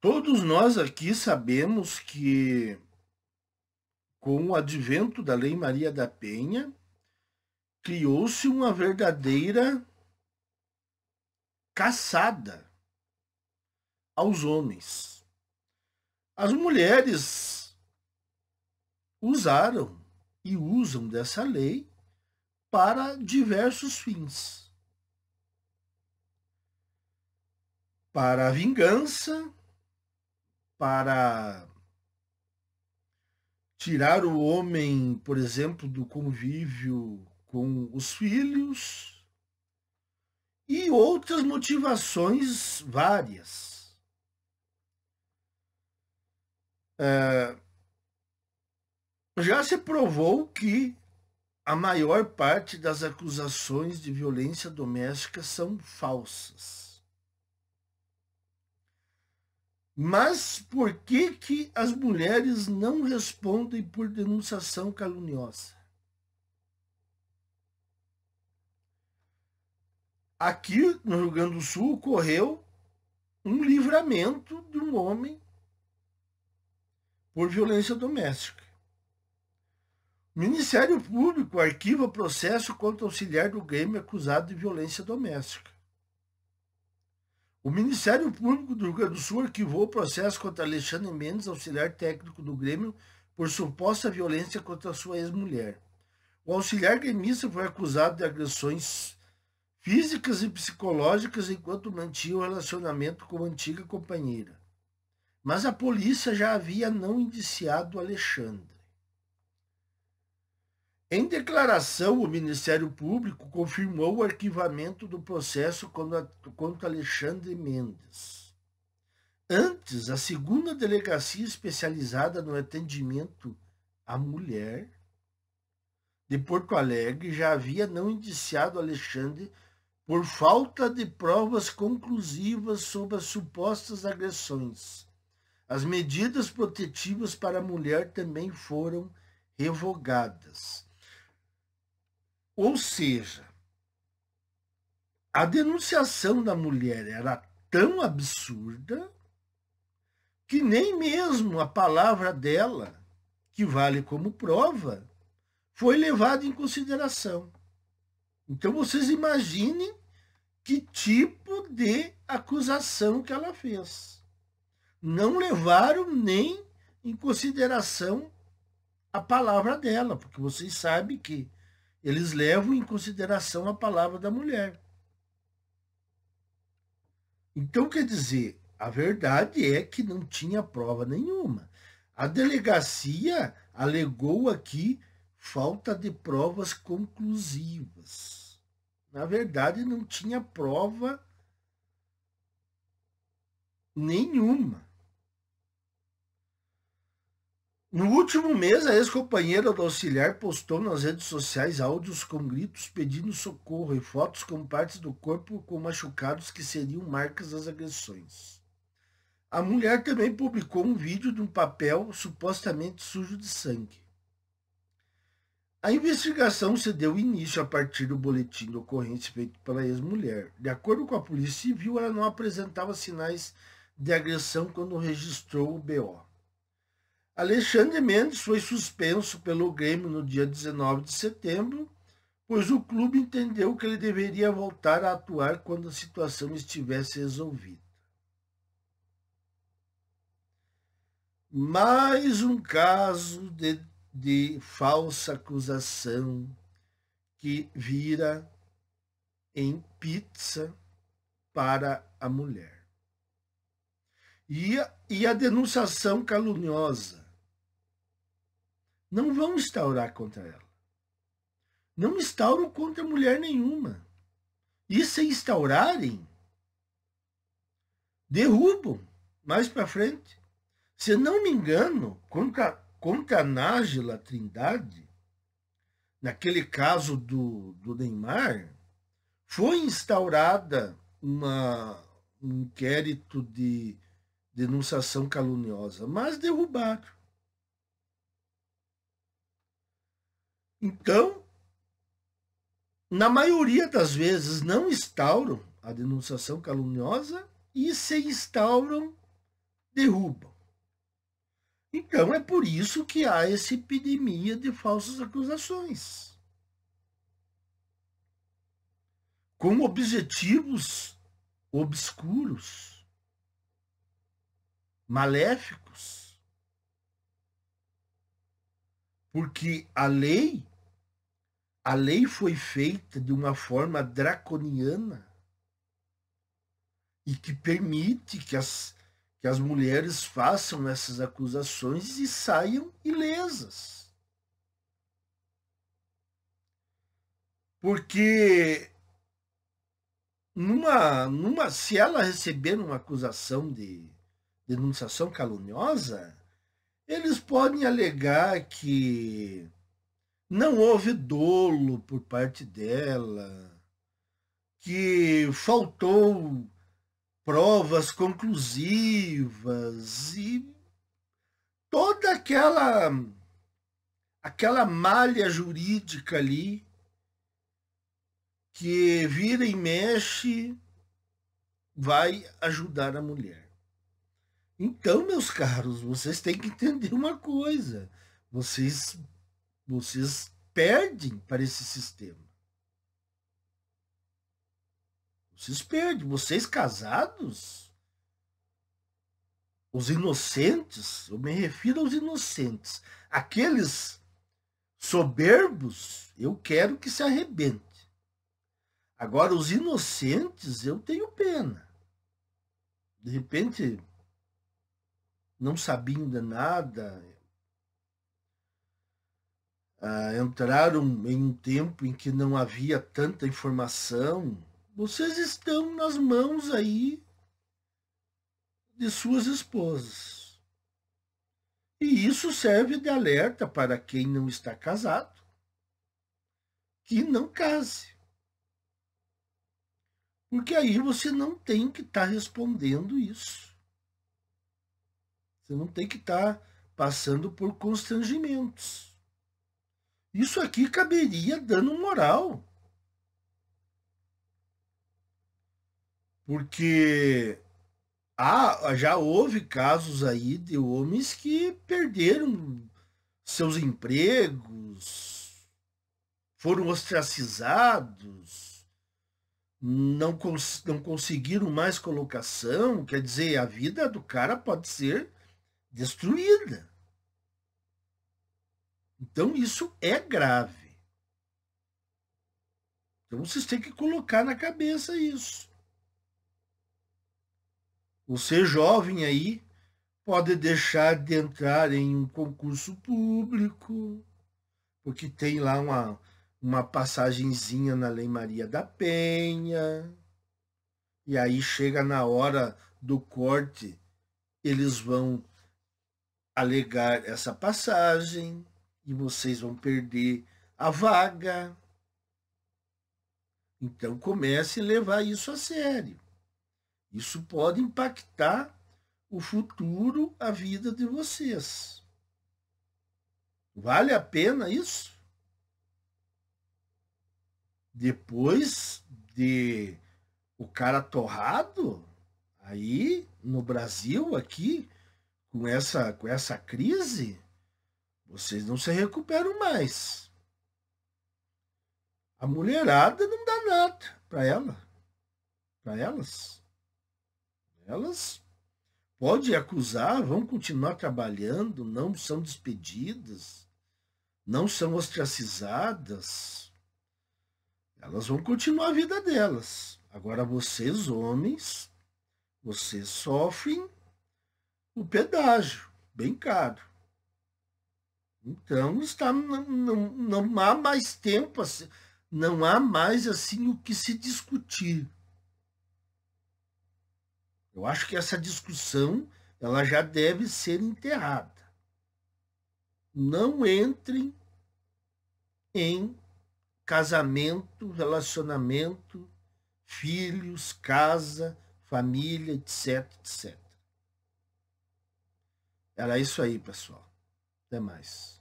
Todos nós aqui sabemos que, com o advento da Lei Maria da Penha, criou-se uma verdadeira caçada aos homens. As mulheres usaram e usam dessa lei para diversos fins. Para a vingança, para tirar o homem, por exemplo, do convívio com os filhos e outras motivações várias. É, já se provou que a maior parte das acusações de violência doméstica são falsas. Mas por que, que as mulheres não respondem por denunciação caluniosa? Aqui no Rio Grande do Sul ocorreu um livramento de um homem por violência doméstica. O Ministério Público arquiva processo contra auxiliar do Grêmio acusado de violência doméstica. O Ministério Público do Rio Grande do Sul arquivou o processo contra Alexandre Mendes, auxiliar técnico do Grêmio, por suposta violência contra sua ex-mulher. O auxiliar gremista foi acusado de agressões físicas e psicológicas enquanto mantinha o relacionamento com a antiga companheira. Mas a polícia já havia não indiciado Alexandre. Em declaração, o Ministério Público confirmou o arquivamento do processo contra Alexandre Mendes. Antes, a segunda delegacia especializada no atendimento à mulher de Porto Alegre já havia não indiciado Alexandre por falta de provas conclusivas sobre as supostas agressões. As medidas protetivas para a mulher também foram revogadas. Ou seja, a denunciação da mulher era tão absurda que nem mesmo a palavra dela, que vale como prova, foi levada em consideração. Então vocês imaginem que tipo de acusação que ela fez. Não levaram nem em consideração a palavra dela, porque vocês sabem que eles levam em consideração a palavra da mulher. Então, quer dizer, a verdade é que não tinha prova nenhuma. A delegacia alegou aqui falta de provas conclusivas. Na verdade, não tinha prova nenhuma. No último mês, a ex-companheira do auxiliar postou nas redes sociais áudios com gritos pedindo socorro e fotos com partes do corpo com machucados que seriam marcas das agressões. A mulher também publicou um vídeo de um papel supostamente sujo de sangue. A investigação se deu início a partir do boletim de ocorrência feito pela ex-mulher. De acordo com a Polícia Civil, ela não apresentava sinais de agressão quando registrou o BO. Alexandre Mendes foi suspenso pelo Grêmio no dia 19 de setembro, pois o clube entendeu que ele deveria voltar a atuar quando a situação estivesse resolvida. Mais um caso de, de falsa acusação que vira em pizza para a mulher. E a, e a denunciação caluniosa não vão instaurar contra ela. Não instauram contra mulher nenhuma. E se instaurarem, derrubam mais para frente. Se não me engano, contra, contra a Nájila Trindade, naquele caso do, do Neymar, foi instaurada uma, um inquérito de denunciação caluniosa, mas derrubaram. Então, na maioria das vezes, não instauram a denunciação caluniosa e, se instauram, derrubam. Então, é por isso que há essa epidemia de falsas acusações. Com objetivos obscuros, maléficos, porque a lei, a lei foi feita de uma forma draconiana e que permite que as, que as mulheres façam essas acusações e saiam ilesas. Porque numa, numa se ela receber uma acusação de denunciação caluniosa, eles podem alegar que não houve dolo por parte dela, que faltou provas conclusivas e toda aquela aquela malha jurídica ali que vira e mexe vai ajudar a mulher. Então, meus caros, vocês têm que entender uma coisa. Vocês, vocês perdem para esse sistema. Vocês perdem. Vocês casados, os inocentes, eu me refiro aos inocentes, aqueles soberbos, eu quero que se arrebente. Agora, os inocentes, eu tenho pena. De repente, não sabendo nada, ah, entraram em um tempo em que não havia tanta informação, vocês estão nas mãos aí de suas esposas. E isso serve de alerta para quem não está casado, que não case. Porque aí você não tem que estar tá respondendo isso. Você não tem que estar tá passando por constrangimentos. Isso aqui caberia dano moral. Porque já houve casos aí de homens que perderam seus empregos, foram ostracizados, não, cons não conseguiram mais colocação. Quer dizer, a vida do cara pode ser destruída. Então isso é grave. Então vocês têm que colocar na cabeça isso. Você jovem aí pode deixar de entrar em um concurso público, porque tem lá uma, uma passagenzinha na Lei Maria da Penha. E aí chega na hora do corte, eles vão alegar essa passagem e vocês vão perder a vaga. Então comece a levar isso a sério. Isso pode impactar o futuro, a vida de vocês. Vale a pena isso? Depois de o cara torrado, aí no Brasil, aqui, com essa, com essa crise, vocês não se recuperam mais. A mulherada não dá nada para ela, para elas. Elas pode acusar, vão continuar trabalhando, não são despedidas, não são ostracizadas. Elas vão continuar a vida delas. Agora vocês homens, vocês sofrem o pedágio, bem caro. Então está, não, não, não há mais tempo, assim, não há mais assim o que se discutir. Eu acho que essa discussão ela já deve ser enterrada. Não entrem em casamento, relacionamento, filhos, casa, família, etc, etc. Era isso aí, pessoal. Até mais.